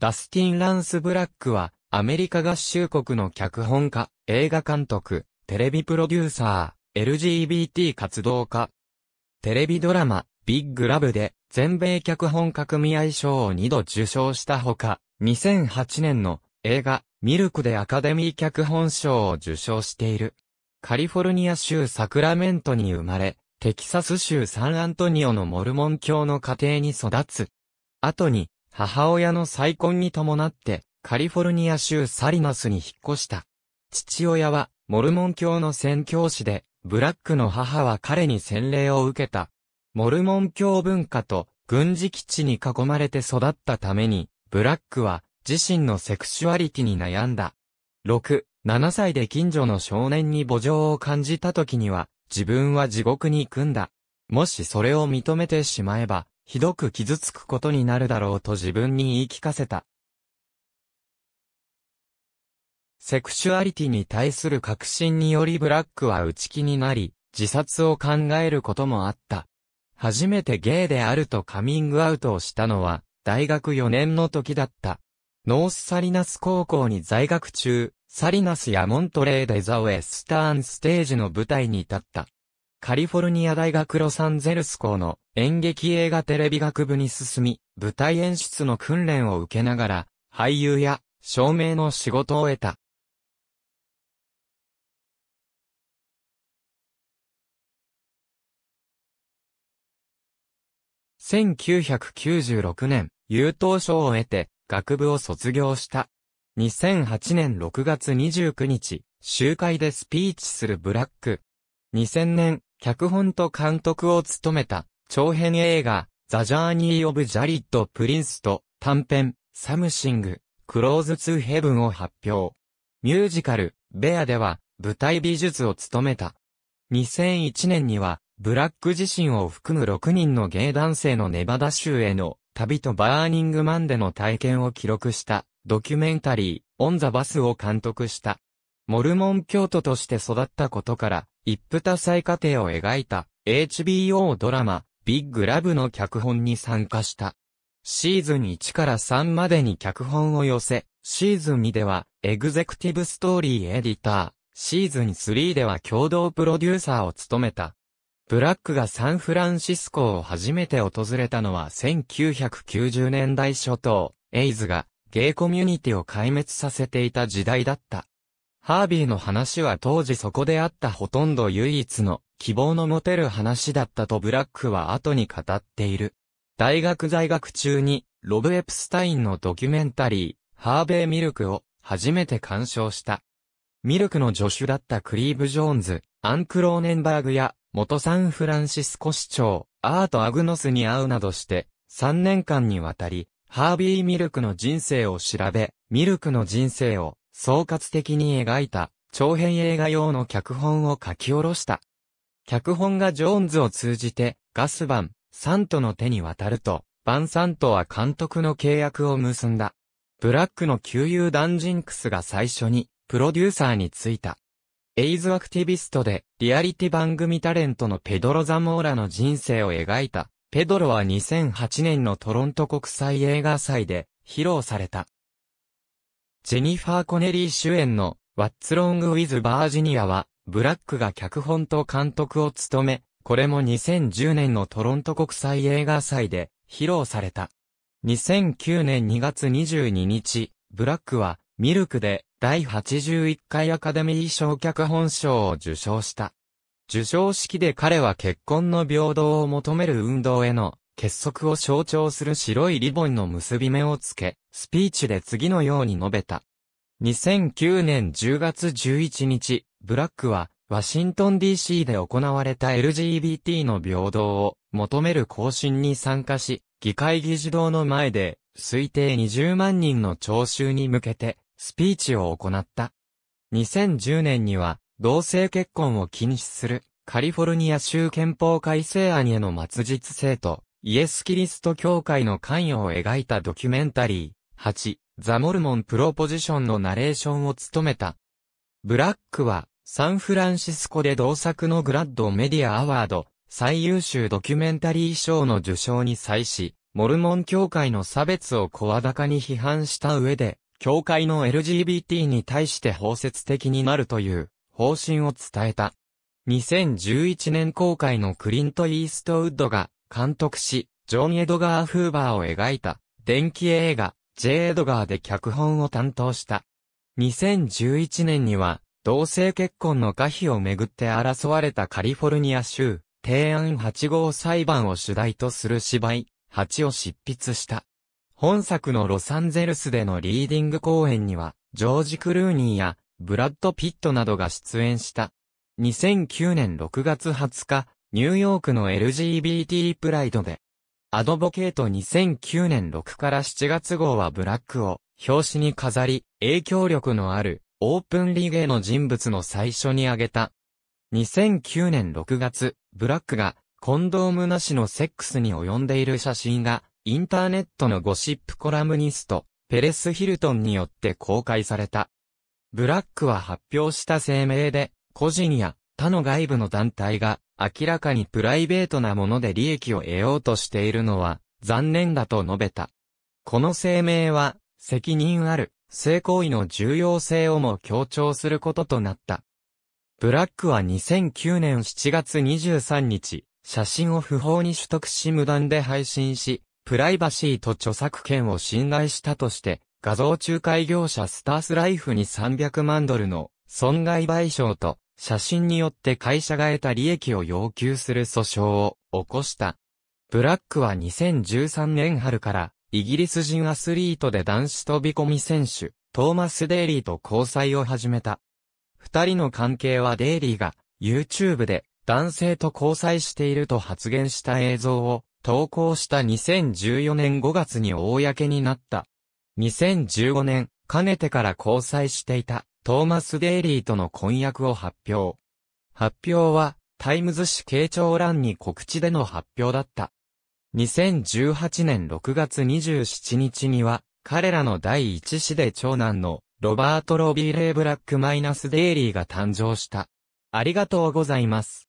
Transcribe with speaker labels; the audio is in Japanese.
Speaker 1: ダスティン・ランス・ブラックは、アメリカ合衆国の脚本家、映画監督、テレビプロデューサー、LGBT 活動家。テレビドラマ、ビッグラブで、全米脚本家組合賞を2度受賞したほか、2008年の映画、ミルクでアカデミー脚本賞を受賞している。カリフォルニア州サクラメントに生まれ、テキサス州サンアントニオのモルモン教の家庭に育つ。後に、母親の再婚に伴って、カリフォルニア州サリナスに引っ越した。父親は、モルモン教の宣教師で、ブラックの母は彼に洗礼を受けた。モルモン教文化と軍事基地に囲まれて育ったために、ブラックは自身のセクシュアリティに悩んだ。6、7歳で近所の少年に母情を感じた時には、自分は地獄に行くんだ。もしそれを認めてしまえば、ひどく傷つくことになるだろうと自分に言い聞かせた。セクシュアリティに対する確信によりブラックは内気になり、自殺を考えることもあった。初めてゲイであるとカミングアウトをしたのは、大学4年の時だった。ノースサリナス高校に在学中、サリナスやモントレーでザ・ウェスターンステージの舞台に立った。カリフォルニア大学ロサンゼルス校の演劇映画テレビ学部に進み、舞台演出の訓練を受けながら、俳優や照明の仕事を得た。1996年、優等賞を得て、学部を卒業した。2008年6月29日、集会でスピーチするブラック。2000年、脚本と監督を務めた、長編映画、ザ・ジャーニー・オブ・ジャリッド・プリンスと、短編、サムシング、クローズ・ツー・ヘブンを発表。ミュージカル、ベアでは、舞台美術を務めた。2001年には、ブラック自身を含む6人の芸男性のネバダ州への旅とバーニングマンでの体験を記録したドキュメンタリー、オンザバスを監督した。モルモン教徒として育ったことから、一夫多妻家庭を描いた HBO ドラマ、ビッグラブの脚本に参加した。シーズン1から3までに脚本を寄せ、シーズン2では、エグゼクティブストーリーエディター、シーズン3では共同プロデューサーを務めた。ブラックがサンフランシスコを初めて訪れたのは1990年代初頭、エイズがゲイコミュニティを壊滅させていた時代だった。ハービーの話は当時そこであったほとんど唯一の希望の持てる話だったとブラックは後に語っている。大学在学中にロブ・エプスタインのドキュメンタリー、ハーベイ・ミルクを初めて鑑賞した。ミルクの助手だったクリーブ・ジョーンズ、アンク・ローネンバーグや元サンフランシスコ市長、アート・アグノスに会うなどして、3年間にわたり、ハービー・ミルクの人生を調べ、ミルクの人生を総括的に描いた長編映画用の脚本を書き下ろした。脚本がジョーンズを通じてガスバン、サントの手に渡ると、バンサントは監督の契約を結んだ。ブラックの旧友ダンジンクスが最初にプロデューサーに就いた。エイズアクティビストでリアリティ番組タレントのペドロ・ザモーラの人生を描いた。ペドロは2008年のトロント国際映画祭で披露された。ジェニファー・コネリー主演の What's Wrong with Virginia は、ブラックが脚本と監督を務め、これも2010年のトロント国際映画祭で披露された。2009年2月22日、ブラックは、ミルクで第81回アカデミー賞脚本賞を受賞した。受賞式で彼は結婚の平等を求める運動への結束を象徴する白いリボンの結び目をつけ、スピーチで次のように述べた。2009年10月11日、ブラックは、ワシントン DC で行われた LGBT の平等を求める行進に参加し、議会議事堂の前で、推定20万人の聴衆に向けて、スピーチを行った。2010年には、同性結婚を禁止する、カリフォルニア州憲法改正案への末日性と、イエス・キリスト教会の関与を描いたドキュメンタリー、8、ザ・モルモン・プロポジションのナレーションを務めた。ブラックは、サンフランシスコで同作のグラッドメディアアワード、最優秀ドキュメンタリー賞の受賞に際し、モルモン教会の差別を声高に批判した上で、教会の LGBT に対して包摂的になるという方針を伝えた。2011年公開のクリント・イーストウッドが監督し、ジョン・エドガー・フーバーを描いた電気映画 J. エドガーで脚本を担当した。2011年には、同性結婚の可否をめぐって争われたカリフォルニア州、提案8号裁判を主題とする芝居、8を執筆した。本作のロサンゼルスでのリーディング公演には、ジョージ・クルーニーや、ブラッド・ピットなどが出演した。2009年6月20日、ニューヨークの LGBT プライドで、アドボケート2009年6から7月号はブラックを表紙に飾り、影響力のあるオープンリーゲーの人物の最初に挙げた。2009年6月、ブラックがコンドームなしのセックスに及んでいる写真がインターネットのゴシップコラムニスト、ペレス・ヒルトンによって公開された。ブラックは発表した声明で、個人や他の外部の団体が明らかにプライベートなもので利益を得ようとしているのは残念だと述べた。この声明は責任ある性行為の重要性をも強調することとなった。ブラックは2009年7月23日、写真を不法に取得し無断で配信し、プライバシーと著作権を侵害したとして、画像仲介業者スタースライフに300万ドルの損害賠償と写真によって会社が得た利益を要求する訴訟を起こした。ブラックは2013年春からイギリス人アスリートで男子飛び込み選手、トーマス・デイリーと交際を始めた。二人の関係はデイリーが YouTube で男性と交際していると発言した映像を投稿した2014年5月に公になった。2015年、かねてから交際していたトーマス・デイリーとの婚約を発表。発表は、タイムズ紙傾聴欄に告知での発表だった。2018年6月27日には、彼らの第一子で長男のロバート・ロビー・レイ・ブラック・マイナス・デイリーが誕生した。ありがとうございます。